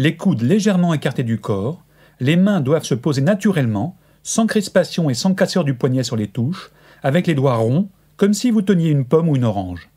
les coudes légèrement écartés du corps, les mains doivent se poser naturellement, sans crispation et sans casseur du poignet sur les touches, avec les doigts ronds, comme si vous teniez une pomme ou une orange.